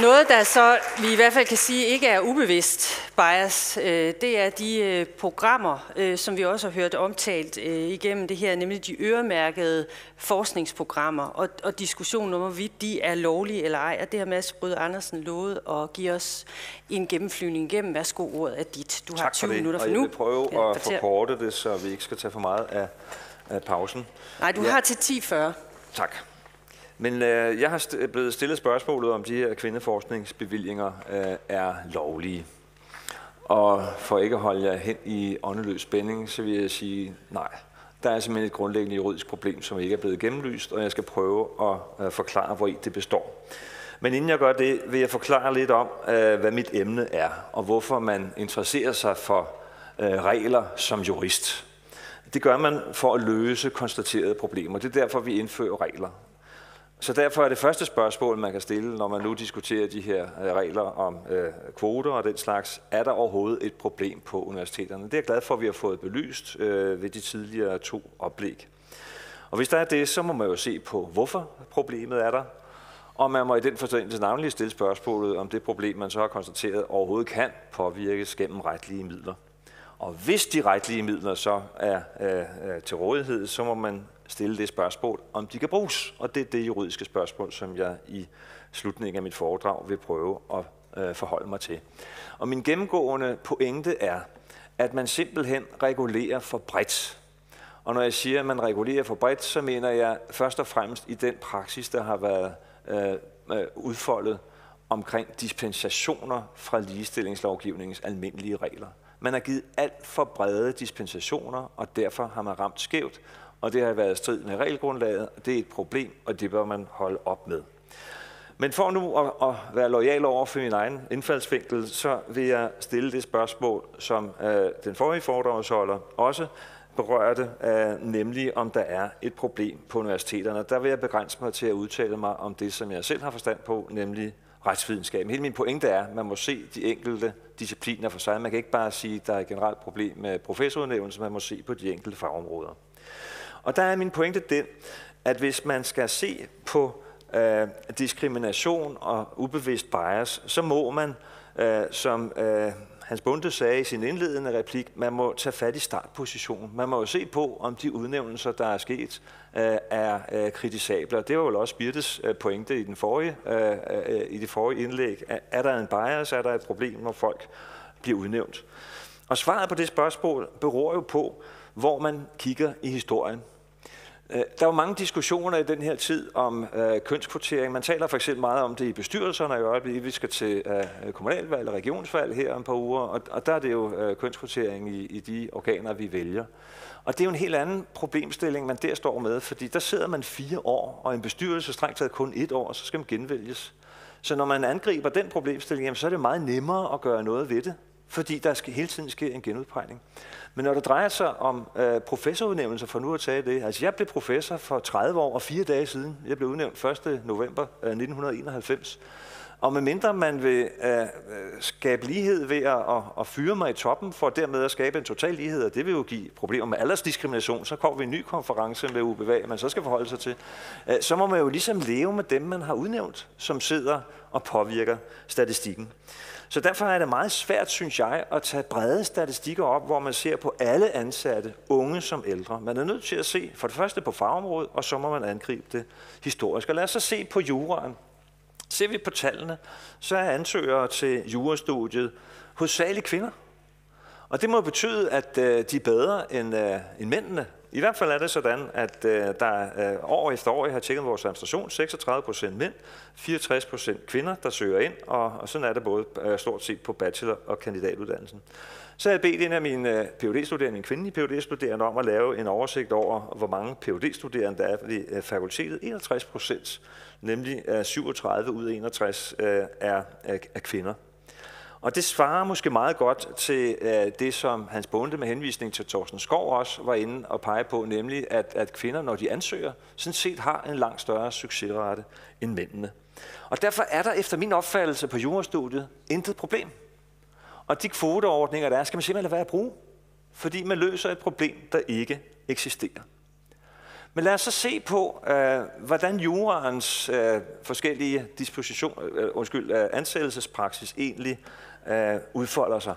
Noget, der så vi i hvert fald kan sige ikke er ubevidst bias, øh, det er de øh, programmer, øh, som vi også har hørt omtalt igennem det her, nemlig de øremærkede forskningsprogrammer og, og diskussionen om, hvorvidt de er lovlige eller ej. Og det har Mads Rød Andersen lovet at give os en gennemflyvning igennem. Værsgo, ordet er dit. Du har 20 minutter for nu. Tak Jeg vil prøve at forkorte det, så vi ikke skal tage for meget af, af pausen. Nej, du ja. har til 10.40. Tak. Men øh, jeg har st- blevet stillet spørgsmålet, om de her kvindeforskningsbevillinger øh, er lovlige. Og for ikke at holde jer hen i åndeløs spænding, så vil jeg sige nej. Der er simpelthen et grundlæggende juridisk problem, som ikke er blevet gennemlyst, og jeg skal prøve at øh, forklare, hvor i det består. Men inden jeg gør det, vil jeg forklare lidt om, øh, hvad mit emne er, og hvorfor man interesserer sig for øh, regler som jurist. Det gør man for at løse konstaterede problemer. Det er derfor, vi indfører regler. Så derfor er det første spørgsmål, man kan stille, når man nu diskuterer de her øh, regler om øh, kvoter og den slags, er der overhovedet et problem på universiteterne? Det er jeg glad for, at vi har fået belyst øh, ved de tidligere to oplæg. Og hvis der er det, så må man jo se på, hvorfor problemet er der, og man må i den forståelse navnlig stille spørgsmålet, om det problem, man så har konstateret, overhovedet kan påvirkes gennem retlige midler. Og hvis de retlige midler så er øh, til rådighed, så må man stille det spørgsmål, om de kan bruges. Og det er det juridiske spørgsmål, som jeg i slutningen af mit foredrag vil prøve at øh, forholde mig til. Og min gennemgående pointe er, at man simpelthen regulerer for bredt. Og når jeg siger, at man regulerer for bredt, så mener jeg først og fremmest i den praksis, der har været øh, øh udfoldet omkring dispensationer fra ligestillingslovgivningens almindelige regler. Man har givet alt for brede dispensationer, og derfor har man ramt skævt, og det har været strid med regelgrundlaget. Det er et problem, og det bør man holde op med. Men for nu at, at være lojal over for min egen indfaldsvinkel, så vil jeg stille det spørgsmål, som øh, den forrige foredragsholder også berørte, øh, nemlig om der er et problem på universiteterne. Der vil jeg begrænse mig til at udtale mig om det, som jeg selv har forstand på, nemlig retsvidenskab. Hele min pointe er, at man må se de enkelte discipliner for sig. Man kan ikke bare sige, at der er et generelt problem med professorudnævnelse, man må se på de enkelte fagområder. Og der er min pointe den, at hvis man skal se på øh, diskrimination og ubevidst bias, så må man, øh, som øh, Hans Bunde sagde i sin indledende replik, man må tage fat i startpositionen. Man må jo se på, om de udnævnelser, der er sket, øh, er øh, kritisable. Og det var jo også Birtes øh, pointe i, den forrige, øh, øh, i det forrige indlæg. Er, er der en bias? Er der et problem, når folk bliver udnævnt? Og svaret på det spørgsmål beror jo på, hvor man kigger i historien. Øh, der var mange diskussioner i den her tid om øh, kønskvotering. Man taler for eksempel meget om det i bestyrelserne i øjeblikket. Vi skal til øh, kommunalvalg og regionsvalg her om et par uger, og, og der er det jo øh, kønskvotering i, i de organer, vi vælger. Og det er jo en helt anden problemstilling, man der står med, fordi der sidder man fire år, og en bestyrelse strengt taget kun et år, og så skal man genvælges. Så når man angriber den problemstilling, jamen, så er det meget nemmere at gøre noget ved det fordi der skal, hele tiden sker en genudpegning. Men når det drejer sig om øh, professorudnævnelser, for nu at tage det, altså jeg blev professor for 30 år og fire dage siden. Jeg blev udnævnt 1. november øh, 1991. Og medmindre man vil øh, skabe lighed ved at, at, at fyre mig i toppen, for dermed at skabe en total lighed, og det vil jo give problemer med aldersdiskrimination, så kommer vi en ny konference med UBVA, man så skal forholde sig til. Øh, så må man jo ligesom leve med dem, man har udnævnt, som sidder og påvirker statistikken. Så derfor er det meget svært, synes jeg, at tage brede statistikker op, hvor man ser på alle ansatte, unge som ældre. Man er nødt til at se for det første på fagområdet, og så må man angribe det historisk. Og lad os så se på juraen. Ser vi på tallene, så er ansøgere til jurastudiet hovedsageligt kvinder. Og det må betyde, at øh, de er bedre end, øh, end mændene. I hvert fald er det sådan, at øh, der øh, år efter år, jeg har tjekket vores administration, 36 procent mænd, 64 procent kvinder, der søger ind, og, og sådan er det både øh, stort set på bachelor- og kandidatuddannelsen. Så jeg bedt en af mine øh, phd studerende min kvindelige phd studerende om at lave en oversigt over, hvor mange phd studerende der er ved øh, fakultetet. 61 procent, nemlig 37 øh, ud af 61, er, er, er kvinder. Og det svarer måske meget godt til øh, det, som Hans Bonde med henvisning til Thorsten Skov også var inde og pege på, nemlig at, at kvinder, når de ansøger, sådan set har en langt større succesrate end mændene. Og derfor er der efter min opfattelse på jurastudiet intet problem. Og de kvoteordninger, der er, skal man simpelthen lade være at bruge, fordi man løser et problem, der ikke eksisterer. Men lad os så se på, øh, hvordan jurens øh, forskellige disposition, øh, undskyld, øh, ansættelsespraksis egentlig øh, udfolder sig.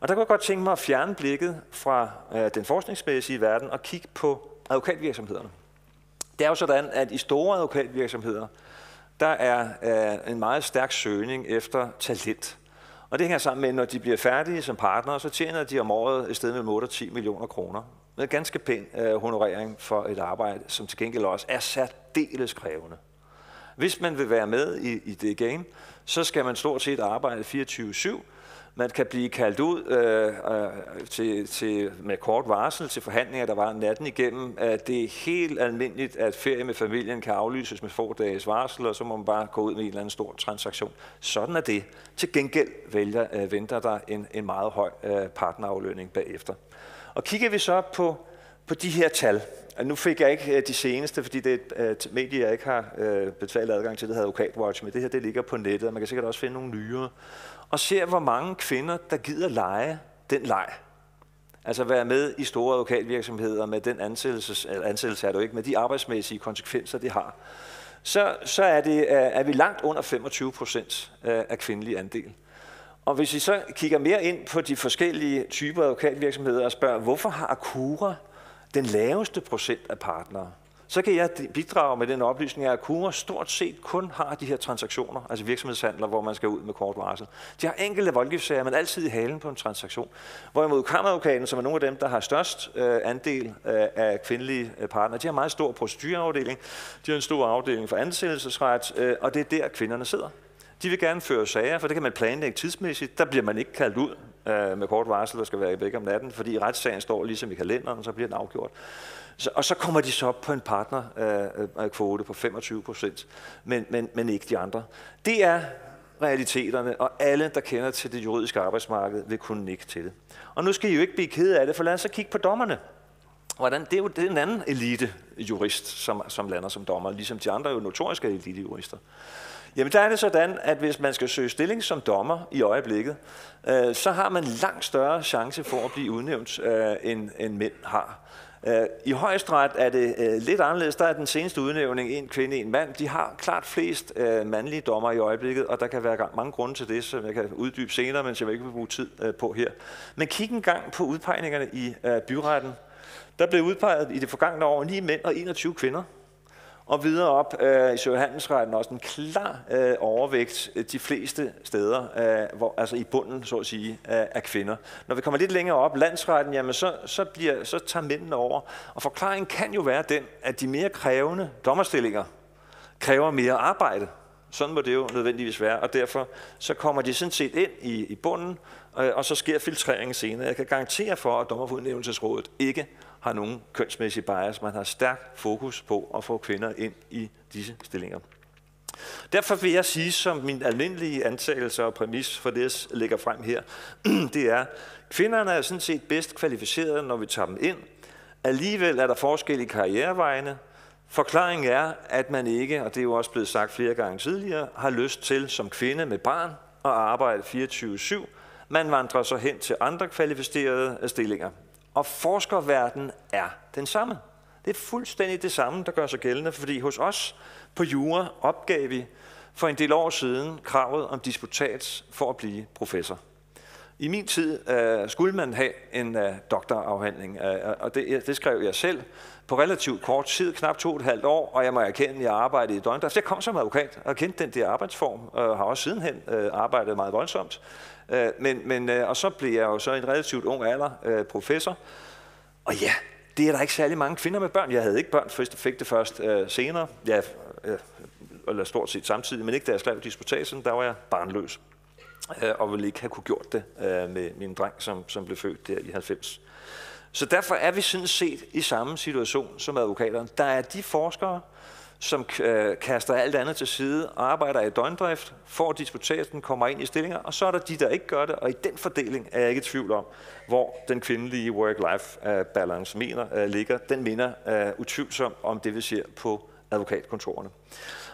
Og der kunne jeg godt tænke mig at fjerne blikket fra øh, den forskningsmæssige verden og kigge på advokatvirksomhederne. Det er jo sådan, at i store advokatvirksomheder, der er øh, en meget stærk søgning efter talent. Og det hænger sammen med, at når de bliver færdige som partnere, så tjener de om året et sted mellem 8 og 10 millioner kroner. Med ganske pæn øh, honorering for et arbejde, som til gengæld også er særdeles krævende. Hvis man vil være med i, i det game, så skal man stort set arbejde 24-7. Man kan blive kaldt ud øh, øh, til, til, med kort varsel til forhandlinger, der var natten igennem. Det er helt almindeligt, at ferie med familien kan aflyses med få dages varsel, og så må man bare gå ud med en eller anden stor transaktion. Sådan er det. Til gengæld vælger, øh, venter der en, en meget høj øh, partneraflønning bagefter. Og kigger vi så på, på de her tal, og nu fik jeg ikke øh, de seneste, fordi det er et øh, medie, jeg ikke har øh, betalt adgang til, det hedder Advokatwatch, men det her det ligger på nettet, og man kan sikkert også finde nogle nyere, og ser, hvor mange kvinder, der gider lege den leg. Altså være med i store advokatvirksomheder med den ansættelse, ansættelse er du ikke, med de arbejdsmæssige konsekvenser, det har. Så, så er, det, er vi langt under 25 procent af kvindelig andel. Og hvis vi så kigger mere ind på de forskellige typer advokatvirksomheder og spørger, hvorfor har Akura den laveste procent af partnere, så kan jeg bidrage med den oplysning, at Akura stort set kun har de her transaktioner, altså virksomhedshandler, hvor man skal ud med kort varsel. De har enkelte voldgiftssager, men altid i halen på en transaktion. Hvorimod kammeradvokaten, som er nogle af dem, der har størst øh, andel øh, af kvindelige øh, partnere, de har en meget stor procedureafdeling, de har en stor afdeling for ansættelsesret, og det er der, kvinderne sidder. De vil gerne føre sager, for det kan man planlægge tidsmæssigt. Der bliver man ikke kaldt ud øh, med kort varsel der skal være væk om natten, fordi retssagen står ligesom i kalenderen, og så bliver den afgjort. Så, og så kommer de så op på en partnerkvote øh, øh på 25 procent, men, men, men ikke de andre. Det er realiteterne, og alle, der kender til det juridiske arbejdsmarked, vil kunne nikke til det. Og nu skal I jo ikke blive ked af det, for lad os så kigge på dommerne. Hvordan, det er jo det er en anden elitejurist, som, som lander som dommer, ligesom de andre jo notoriske elitejurister. Jamen der er det sådan, at hvis man skal søge stilling som dommer i øjeblikket, øh, så har man langt større chance for at blive udnævnt, øh, end, end mænd har. Øh, I højesteret er det øh, lidt anderledes. Der er den seneste udnævning en kvinde, en mand. De har klart flest øh, mandlige dommer i øjeblikket, og der kan være mange grunde til det, som jeg kan uddybe senere, men jeg vil ikke bruge tid øh, på her. Men kig en gang på udpegningerne i øh, byretten. Der blev udpeget i det forgangne år 9 mænd og 21 kvinder. Og videre op øh, i Søjohannesretten også en klar øh, overvægt øh, de fleste steder, øh, hvor, altså i bunden, så at sige, af, øh, af kvinder. Når vi kommer lidt længere op, landsretten, jamen så, så, bliver, så tager mændene over. Og forklaringen kan jo være den, at de mere krævende dommerstillinger kræver mere arbejde. Sådan må det jo nødvendigvis være, og derfor så kommer de sådan set ind i, i bunden, øh, og så sker filtreringen senere. Jeg kan garantere for, at dommerudnævnelsesrådet ikke har nogen kønsmæssige bias. Man har stærkt fokus på at få kvinder ind i disse stillinger. Derfor vil jeg sige, som min almindelige antagelse og præmis for det, jeg lægger frem her, det er, at kvinderne er sådan set bedst kvalificerede, når vi tager dem ind. Alligevel er der forskel i karrierevejene. Forklaringen er, at man ikke, og det er jo også blevet sagt flere gange tidligere, har lyst til som kvinde med barn at arbejde 24-7. Man vandrer så hen til andre kvalificerede stillinger og forskerverdenen er den samme. Det er fuldstændig det samme, der gør sig gældende, fordi hos os på Jura opgav vi for en del år siden kravet om disputats for at blive professor. I min tid øh, skulle man have en øh, doktorafhandling, øh, øh og det, det skrev jeg selv på relativt kort tid, knap to og et halvt år, og jeg må erkende, at jeg arbejdede i døgnet. Altså, jeg kom som advokat og kendte den der arbejdsform, og har også sidenhen øh, arbejdet meget voldsomt. Øh, men, men, øh, og så blev jeg jo så i en relativt ung alder øh, professor. Og ja, det er der ikke særlig mange kvinder med børn. Jeg havde ikke børn, først fik det først øh, senere. Ja, øh, eller stort set samtidig, men ikke da jeg skrev disputasen, der var jeg barnløs. Øh, og ville ikke have kunne gjort det øh, med min dreng, som, som blev født der i 90. Så derfor er vi sådan set i samme situation som advokaterne. Der er de forskere, som øh, kaster alt andet til side, arbejder i døgndrift, får disputaten, kommer ind i stillinger, og så er der de, der ikke gør det, og i den fordeling er jeg ikke i tvivl om, hvor den kvindelige work-life øh, balance mener, øh, ligger. Den minder øh, utvivlsomt om det, vi ser på advokatkontorerne.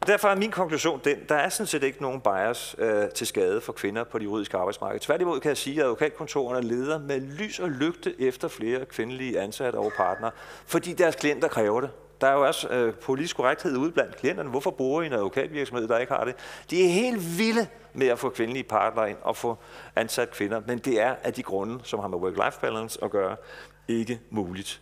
Og derfor er min konklusion den, der er sådan set ikke nogen bias øh, til skade for kvinder på det juridiske arbejdsmarked. Tværtimod kan jeg sige, at advokatkontorerne leder med lys og lygte efter flere kvindelige ansatte og partnere, fordi deres klienter kræver det. Der er jo også øh, politisk korrekthed ude blandt klienterne. Hvorfor bruger I en advokatvirksomhed, der ikke har det? De er helt vilde med at få kvindelige partnere ind og få ansat kvinder, men det er af de grunde, som har med work-life balance at gøre, ikke muligt.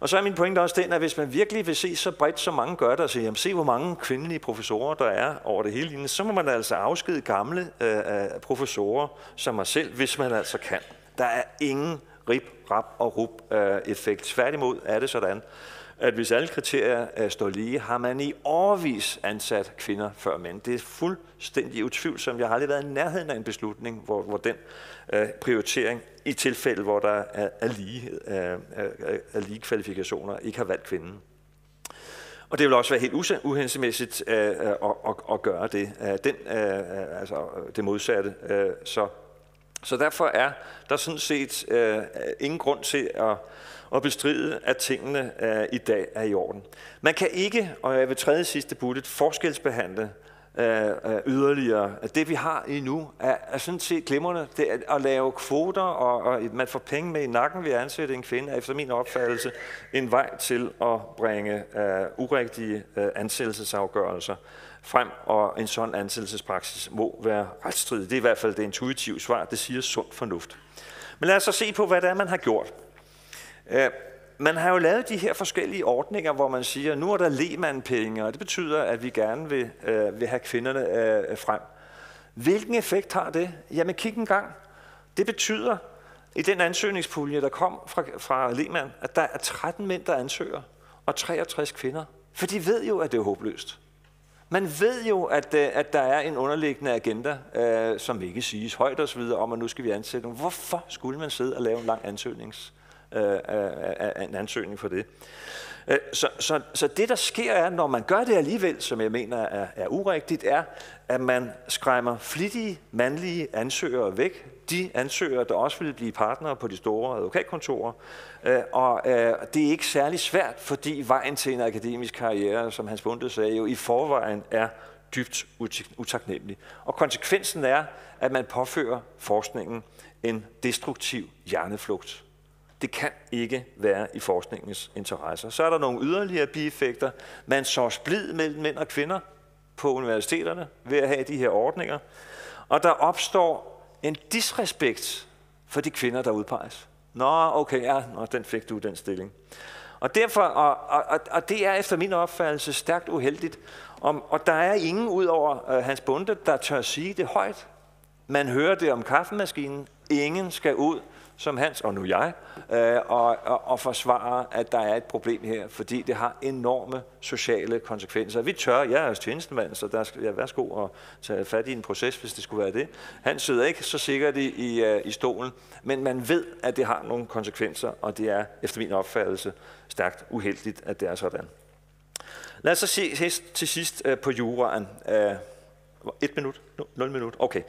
Og så er min pointe også den, at hvis man virkelig vil se så bredt, som mange gør det, og siger, jamen, se hvor mange kvindelige professorer der er over det hele så må man altså afskede gamle øh, øh, professorer som mig selv, hvis man altså kan. Der er ingen rip, rap og rup øh, effekt. Tværtimod er det sådan, at hvis alle kriterier øh, står lige, har man i årvis ansat kvinder før mænd. Det er fuldstændig utvivlsomt. Jeg har aldrig været i nærheden af en beslutning, hvor, hvor den øh, prioritering i tilfælde, hvor der er, er, lige, øh, er, øh, øh, er lige kvalifikationer, ikke har valgt kvinden. Og det vil også være helt uhensigtsmæssigt at, at, at gøre det. Den, altså, det modsatte. så så derfor er der sådan set øh, ingen grund til at, at bestride, at tingene øh, i dag er i orden. Man kan ikke, og jeg vil tredje sidste bullet, forskelsbehandle øh, yderligere. Det vi har i nu er, er sådan set glimrende. Det er at lave kvoter, og, og man får penge med i nakken ved at ansætte en kvinde, er efter min opfattelse en vej til at bringe øh, urigtige øh, ansættelsesafgørelser frem, og en sådan ansættelsespraksis må være retsstridig. Det er i hvert fald det intuitive svar, det siger sund fornuft. Men lad os så se på, hvad det er, man har gjort. Øh, man har jo lavet de her forskellige ordninger, hvor man siger, nu er der lemandpenge, og det betyder, at vi gerne vil, øh, vil have kvinderne øh, frem. Hvilken effekt har det? Jamen kig en gang. Det betyder, i den ansøgningspulje, der kom fra, fra Lehmann, at der er 13 mænd, der ansøger, og 63 kvinder. For de ved jo, at det er håbløst. Man ved jo, at, øh, at der er en underliggende agenda, øh, som ikke siges højt osv., om at nu skal vi ansætte dem. Hvorfor skulle man sidde og lave en lang ansøgnings? øh, af en ansøgning for det. Øh, så, så, så det, der sker, er, når man gør det alligevel, som jeg mener er, er urigtigt, er, at man skræmmer flittige mandlige ansøgere væk. De ansøgere, der også ville blive partnere på de store advokatkontorer. Øh, og øh, det er ikke særlig svært, fordi vejen til en akademisk karriere, som Hans Bunde sagde, jo i forvejen er dybt utaknemmelig. Og konsekvensen er, at man påfører forskningen en destruktiv hjerneflugt. Det kan ikke være i forskningens interesser. Så er der nogle yderligere bieffekter. Man så splid mellem mænd og kvinder på universiteterne ved at have de her ordninger. Og der opstår en disrespekt for de kvinder, der udpeges. Nå, okay, ja, nå, den fik du, den stilling. Og, derfor, og, og, og det er efter min opfattelse stærkt uheldigt. Om, og der er ingen ud over øh, Hans Bunde, der tør sige det højt. Man hører det om kaffemaskinen, Ingen skal ud som Hans og nu jeg, øh, og, og, og forsvare, at der er et problem her, fordi det har enorme sociale konsekvenser. Vi tør, jeg er tjenestemand, så der skal jeg ja, værsgo at tage fat i en proces, hvis det skulle være det. Han sidder ikke så sikkert i, i, øh, i stolen, men man ved, at det har nogle konsekvenser, og det er efter min opfattelse stærkt uheldigt, at det er sådan. Lad os så se til sidst øh, på juraen. Øh, et minut? Nul minut? Okay.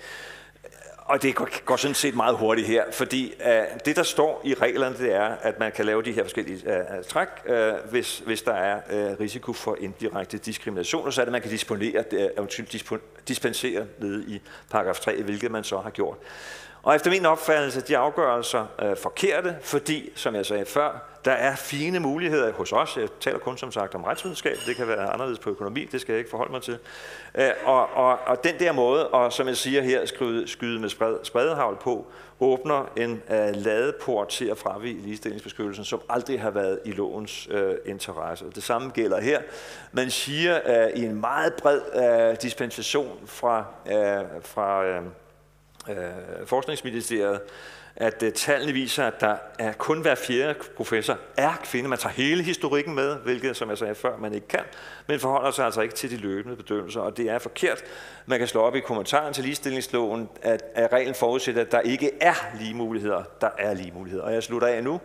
Og det går, sådan set meget hurtigt her, fordi uh, det, der står i reglerne, det er, at man kan lave de her forskellige uh, træk, uh, hvis, hvis der er uh, risiko for indirekte diskrimination, og så er det, at man kan disponere, uh, dispensere nede i paragraf 3, hvilket man så har gjort. Og efter min opfattelse er de afgørelser øh, forkerte, fordi, som jeg sagde før, der er fine muligheder hos os. Jeg taler kun som sagt om retsvidenskab. Det kan være anderledes på økonomi. Det skal jeg ikke forholde mig til. Øh, og, og, og den der måde, og som jeg siger her, skyde, skyde med spred, spredehavl på, åbner en øh, ladeport til at fravige ligestillingsbeskyttelsen, som aldrig har været i lovens øh, interesse. Det samme gælder her. Man siger øh, i en meget bred øh, dispensation fra, øh, fra øh, øh, Forskningsministeriet, at øh, tallene viser, at der er kun hver fjerde professor er kvinde. Man tager hele historikken med, hvilket, som jeg sagde før, man ikke kan, men forholder sig altså ikke til de løbende bedømmelser, og det er forkert. Man kan slå op i kommentaren til ligestillingsloven, at, at reglen forudsætter, at der ikke er lige muligheder. Der er lige muligheder. Og jeg slutter af nu.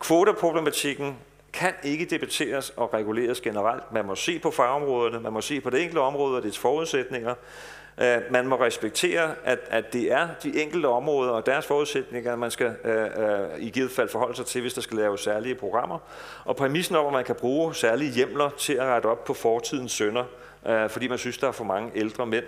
Kvoteproblematikken kan ikke debatteres og reguleres generelt. Man må se på fagområderne, man må se på det enkelte område og dets forudsætninger. Øh, man må respektere, at, at det er de enkelte områder og deres forudsætninger, man skal øh, øh, i givet fald forholde sig til, hvis der skal laves særlige programmer. Og præmissen om, at man kan bruge særlige hjemler til at rette op på fortidens sønder, øh, fordi man synes, der er for mange ældre mænd,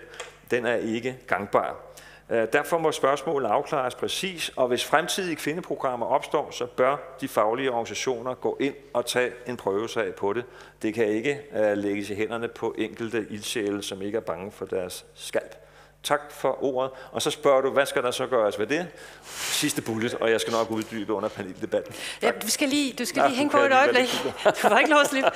den er ikke gangbar. Øh, derfor må spørgsmålet afklares præcis, og hvis fremtidige kvindeprogrammer opstår, så bør de faglige organisationer gå ind og tage en prøvesag på det. Det kan ikke øh, lægges i hænderne på enkelte ildsjæle, som ikke er bange for deres skalp tak for ordet. Og så spørger du, hvad skal der så gøres ved det? Sidste bullet, og jeg skal nok uddybe under paneldebatten. Ja, du skal lige, du skal ja, lige hænge på et øjeblik. Du var ikke at slippe.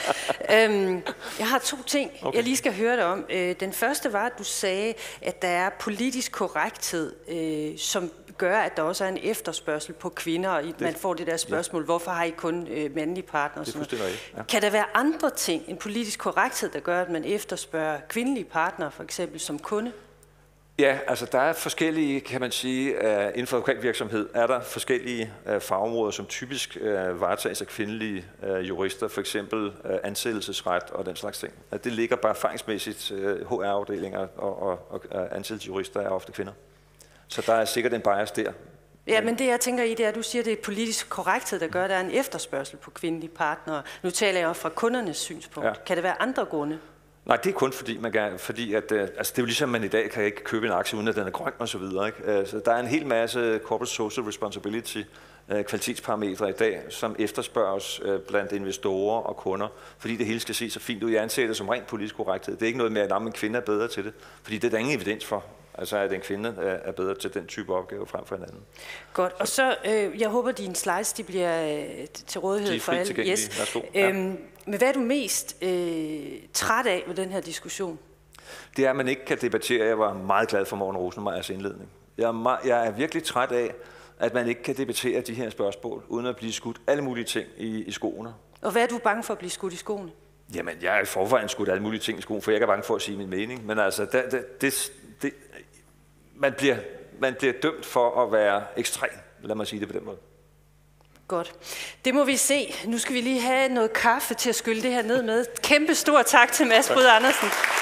Øhm, jeg har to ting, okay. jeg lige skal høre dig om. Øh, den første var, at du sagde, at der er politisk korrekthed, øh, som gør, at der også er en efterspørgsel på kvinder, og man får det der spørgsmål, ja. hvorfor har I kun øh, mandlige partnere? Det sådan Ja. Kan der være andre ting end politisk korrekthed, der gør, at man efterspørger kvindelige partnere, for eksempel som kunde? Ja, altså der er forskellige, kan man sige, øh, inden for advokatvirksomhed, virksomhed, er der forskellige øh, fagområder, som typisk øh, varetages af kvindelige jurister, for eksempel ansættelsesret og den slags ting. At altså, det ligger bare erfaringsmæssigt, HR-afdelinger og, og, og ansættelsesjurister er ofte kvinder. Så der er sikkert en bias der. Ja, men det jeg tænker i, det er, at du siger, at det er politisk korrekthed, der gør, at der er en efterspørgsel på kvindelige partnere. Nu taler jeg jo fra kundernes synspunkt. Ja. Kan det være andre grunde? Nej, det er kun fordi, man kan, fordi at, øh, altså det er jo ligesom, man i dag kan ikke købe en aktie, uden at den er grøn og så videre. Ikke? Altså, så der er en hel masse corporate social responsibility Øh, kvalitetsparametre i dag, som efterspørges øh, blandt investorer og kunder, fordi det hele skal se så fint ud. Jeg anser det som rent politisk korrekthed. Det er ikke noget med, at en kvinde er bedre til det, fordi det er der ingen evidens for. Altså at en kvinde øh, er bedre til den type opgave frem for en anden. Godt, og så øh, jeg håber, at dine slides de bliver til rådighed for alle. Yes. ja. Øhm, Men hvad er du mest øh, træt af ved den her diskussion? Det er, at man ikke kan debattere. Jeg var meget glad for Morten Rosenmeiers indledning. Jeg er, meget, jeg er virkelig træt af, at man ikke kan debattere de her spørgsmål, uden at blive skudt alle mulige ting i, i skoene. Og hvad er du bange for at blive skudt i skoene? Jamen, jeg er i forvejen skudt alle mulige ting i skoene, for jeg er bange for at sige min mening. Men altså, det, det, det, det, man, bliver, man bliver dømt for at være ekstrem, lad mig sige det på den måde. Godt. Det må vi se. Nu skal vi lige have noget kaffe til at skylle det her ned med. Kæmpe stor tak til Mads Bryd Andersen.